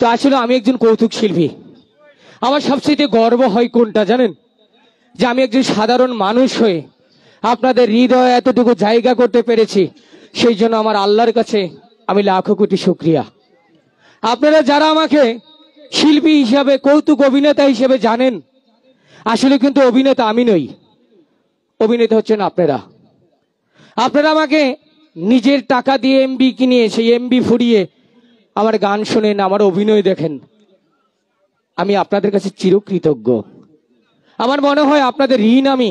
তো আসলে আমি একজন কৌতুক শিল্পী আমার সবচেয়ে গর্ব হয় কোনটা জানেন যে আমি একজন সাধারণ মানুষ হয়ে আপনাদের হৃদয় এতটুকু জায়গা করতে পেরেছি সেই জন্য আমার আল্লাহর কাছে আমি লাখো কোটি শুক্রিয়া আপনারা যারা আমাকে শিল্পী হিসাবে কৌতুক অভিনেতা হিসেবে জানেন আসলে কিন্তু অভিনেতা আমি নই অভিনেতা হচ্ছেন আপনারা আপনারা আমাকে নিজের টাকা দিয়ে এমবি কিনে সেই এমবি ফুরিয়ে আমার গান শোনেন আমার অভিনয় দেখেন আমি আপনাদের কাছে চিরকৃতজ্ঞ আমার মনে হয় আপনাদের ঋণ আমি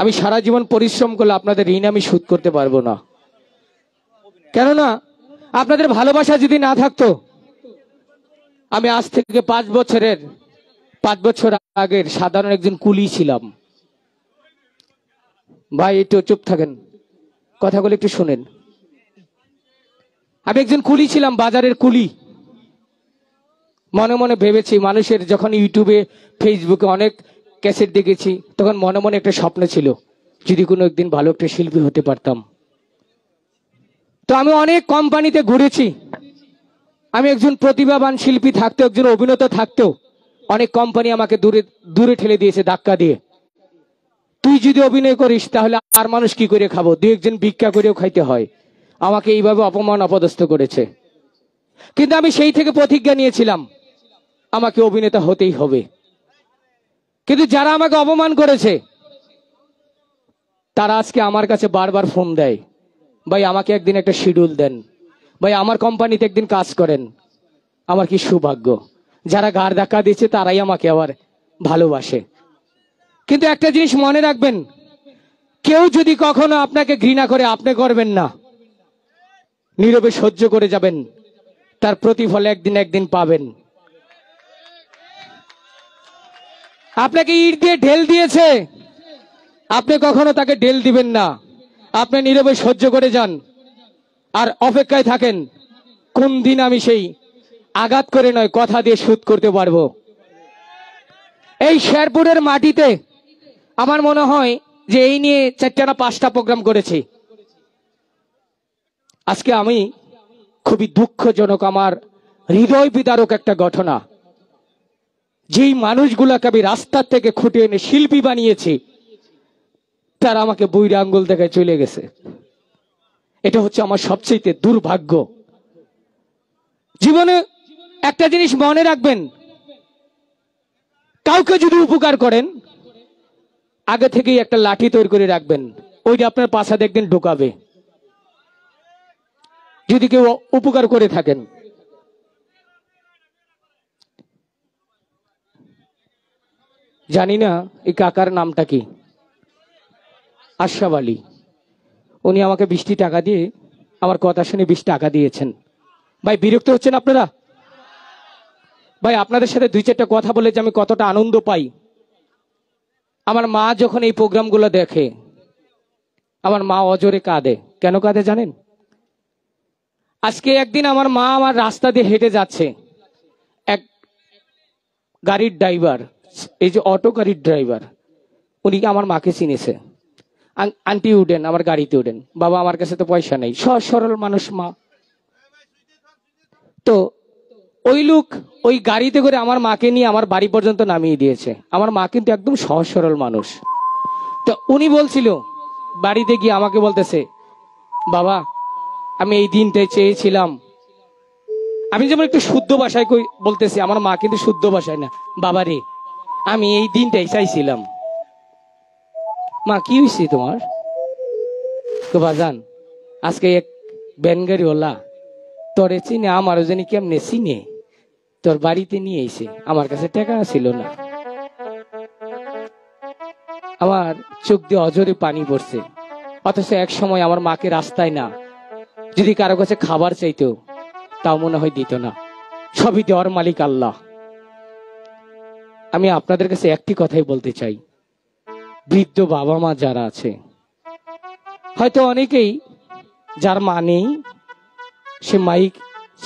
আমি সারা জীবন পরিশ্রম করলে আপনাদের ঋণ আমি শোধ করতে পারবো না কেননা আপনাদের ভালোবাসা যদি না থাকতো আমি আজ থেকে পাঁচ বছরের পাঁচ বছর আগের সাধারণ একজন কুলি ছিলাম ভাই একটু চুপ থাকেন কথাগুলো একটু শোনেন আমি একজন কুলি ছিলাম বাজারের কুলি মনে মনে ভেবেছি মানুষের যখন ইউটিউবে ফেসবুকে অনেক ক্যাসেট দেখেছি তখন মনে মনে একটা স্বপ্ন ছিল যদি কোনো একদিন ভালো একটা শিল্পী হতে পারতাম তো আমি অনেক কোম্পানিতে ঘুরেছি আমি একজন প্রতিভাবান শিল্পী থাকতেও একজন অভিনেতা থাকতেও অনেক কোম্পানি আমাকে দূরে দূরে ঠেলে দিয়েছে ধাক্কা দিয়ে তুই যদি অভিনয় করিস তাহলে আর মানুষ কি করে খাবো দু একজন ভিক্ষা করেও খাইতে হয় আমাকে এইভাবে অপমান অপদস্থ করেছে কিন্তু আমি সেই থেকে প্রতিজ্ঞা নিয়েছিলাম আমাকে অভিনেতা হতেই হবে কিন্তু যারা আমাকে অপমান করেছে তারা আজকে আমার কাছে বারবার ফোন দেয় ভাই আমাকে একদিন একটা শিডিউল দেন ভাই আমার কোম্পানিতে একদিন কাজ করেন আমার কি সৌভাগ্য যারা গার ধাক্কা দিচ্ছে তারাই আমাকে আবার ভালোবাসে কিন্তু একটা জিনিস মনে রাখবেন কেউ যদি কখনো আপনাকে ঘৃণা করে আপনি করবেন না নীরবে সহ্য করে যাবেন তার প্রতিফল একদিন একদিন পাবেন আপনাকে ইট দিয়ে ঢেল দিয়েছে আপনি কখনো তাকে ঢেল দিবেন না আপনি নীরবে সহ্য করে যান আর অপেক্ষায় থাকেন কোন দিন আমি সেই আঘাত করে নয় কথা দিয়ে শুট করতে পারবো এই শেরপুরের মাটিতে আমার মনে হয় যে এই নিয়ে চারটা না পাঁচটা প্রোগ্রাম করেছি আজকে আমি খুবই দুঃখজনক আমার হৃদয় বিদারক একটা ঘটনা যেই মানুষগুলাকে আমি রাস্তার থেকে খুঁটে এনে শিল্পী বানিয়েছি তারা আমাকে বইরা আঙ্গুল দেখায় চলে গেছে এটা হচ্ছে আমার সবচেয়ে দুর্ভাগ্য জীবনে একটা জিনিস মনে রাখবেন কাউকে যদি উপকার করেন আগে থেকেই একটা লাঠি তৈরি করে রাখবেন ওই আপনার পাশা দেখবেন ঢোকাবে যদি কেউ উপকার করে থাকেন জানি না এই কাকার নামটা কি আশরাফ আলী উনি আমাকে বৃষ্টি টাকা দিয়ে আমার কথা শুনে বিশ টাকা দিয়েছেন ভাই বিরক্ত হচ্ছেন আপনারা ভাই আপনাদের সাথে দুই চারটা কথা বলে যে আমি কতটা আনন্দ পাই আমার মা যখন এই প্রোগ্রামগুলো দেখে আমার মা অজরে কাঁদে কেন কাঁদে জানেন আজকে একদিন আমার মা আমার রাস্তা দিয়ে হেঁটে যাচ্ছে এক গাড়ির ড্রাইভার এই যে অটো গাড়ির ড্রাইভার উনি আমার মাকে চিনেছে আন্টি উঠেন আমার গাড়িতে উঠেন বাবা আমার কাছে তো পয়সা নেই সহজ সরল মানুষ মা তো ওই লোক ওই গাড়িতে করে আমার মাকে নিয়ে আমার বাড়ি পর্যন্ত নামিয়ে দিয়েছে আমার মা কিন্তু একদম সহজ সরল মানুষ তো উনি বলছিল বাড়িতে গিয়ে আমাকে বলতেছে বাবা আমি এই দিনটাই চেয়েছিলাম আমি যেমন একটু শুদ্ধ ভাষায় বলতেছি আমার মা কিন্তু শুদ্ধ ভাষায় না বাবারে আমি এই দিনটাই চাইছিলাম মা কি হয়েছে তোমার তো বাজান আজকে এক ব্যানগাড়িওয়ালা তোর চিনে আমার জানি কেমনে চিনে তোর বাড়িতে নিয়ে এসে আমার কাছে টাকা ছিল না আমার চোখ দিয়ে অজরে পানি পড়ছে অথচ এক সময় আমার মাকে রাস্তায় না যদি কারো কাছে খাবার চাইত তাও মনে হয় দিত না সবই দেওয়ার মালিক আল্লাহ আমি আপনাদের কাছে একটি কথাই বলতে চাই বৃদ্ধ বাবা মা যারা আছে হয়তো অনেকেই যার মা নেই সে মাই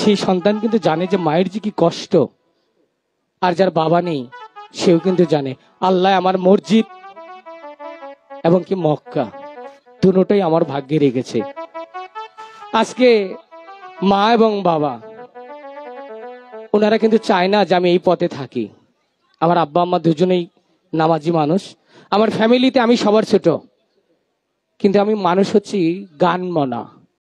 সেই সন্তান কিন্তু জানে যে মায়ের যে কি কষ্ট আর যার বাবা নেই সেও কিন্তু জানে আল্লাহ আমার মসজিদ এবং কি মক্কা দুটোই আমার ভাগ্যে রেখেছে আজকে মা এবং বাবা ওনারা কিন্তু চায় না যে আমি এই পথে থাকি আমার আব্বা আম্মা দুজনেই নামাজি মানুষ আমার ফ্যামিলিতে আমি সবার ছোট কিন্তু আমি মানুষ হচ্ছি গান মনা